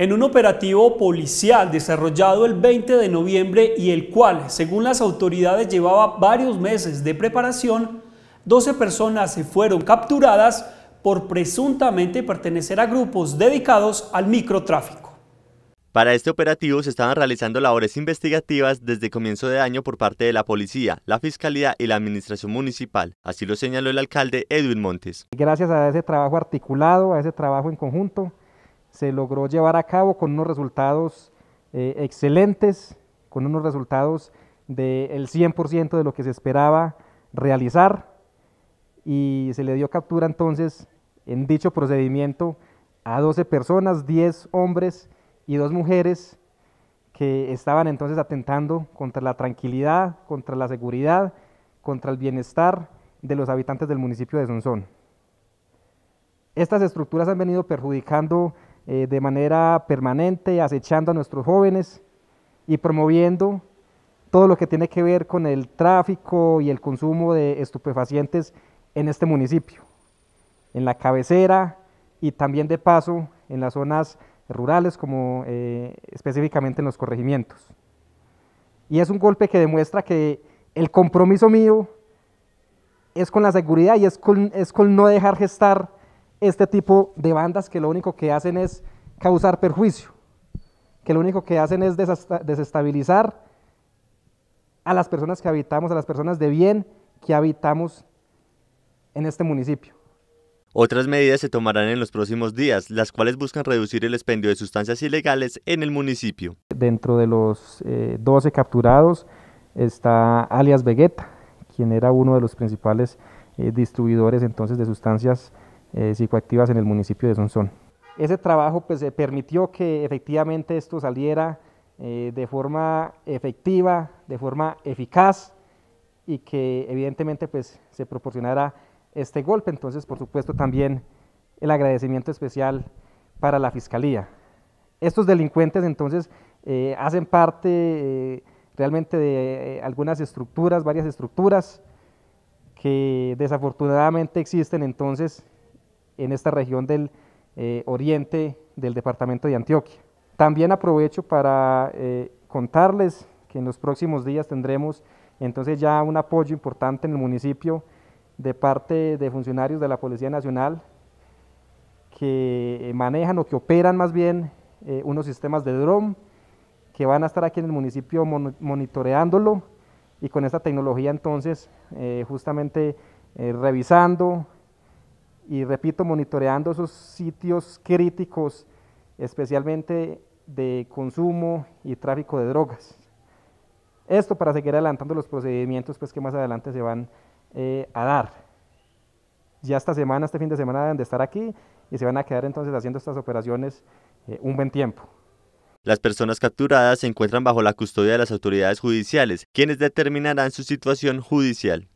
en un operativo policial desarrollado el 20 de noviembre y el cual, según las autoridades, llevaba varios meses de preparación, 12 personas se fueron capturadas por presuntamente pertenecer a grupos dedicados al microtráfico. Para este operativo se estaban realizando labores investigativas desde comienzo de año por parte de la policía, la fiscalía y la administración municipal. Así lo señaló el alcalde Edwin Montes. Gracias a ese trabajo articulado, a ese trabajo en conjunto, se logró llevar a cabo con unos resultados eh, excelentes, con unos resultados del 100% de lo que se esperaba realizar y se le dio captura entonces en dicho procedimiento a 12 personas, 10 hombres y 2 mujeres que estaban entonces atentando contra la tranquilidad, contra la seguridad, contra el bienestar de los habitantes del municipio de Sonzón. Estas estructuras han venido perjudicando eh, de manera permanente, acechando a nuestros jóvenes y promoviendo todo lo que tiene que ver con el tráfico y el consumo de estupefacientes en este municipio, en la cabecera y también de paso en las zonas rurales, como eh, específicamente en los corregimientos. Y es un golpe que demuestra que el compromiso mío es con la seguridad y es con, es con no dejar gestar este tipo de bandas que lo único que hacen es causar perjuicio, que lo único que hacen es desestabilizar a las personas que habitamos, a las personas de bien que habitamos en este municipio. Otras medidas se tomarán en los próximos días, las cuales buscan reducir el expendio de sustancias ilegales en el municipio. Dentro de los 12 eh, capturados está alias Vegeta, quien era uno de los principales eh, distribuidores entonces de sustancias eh, psicoactivas en el municipio de Sonsón. Ese trabajo pues, eh, permitió que efectivamente esto saliera eh, de forma efectiva, de forma eficaz y que evidentemente pues, se proporcionara este golpe. Entonces, por supuesto, también el agradecimiento especial para la Fiscalía. Estos delincuentes entonces hacen parte realmente de algunas estructuras, varias estructuras que desafortunadamente existen entonces en esta región del eh, oriente del departamento de Antioquia. También aprovecho para eh, contarles que en los próximos días tendremos entonces ya un apoyo importante en el municipio de parte de funcionarios de la Policía Nacional que eh, manejan o que operan más bien unos sistemas de dron que van a estar aquí en el municipio monitoreándolo y con esta tecnología entonces justamente revisando y repito, monitoreando esos sitios críticos, especialmente de consumo y tráfico de drogas. Esto para seguir adelantando los procedimientos pues, que más adelante se van eh, a dar. Ya esta semana, este fin de semana deben de estar aquí y se van a quedar entonces haciendo estas operaciones eh, un buen tiempo. Las personas capturadas se encuentran bajo la custodia de las autoridades judiciales, quienes determinarán su situación judicial.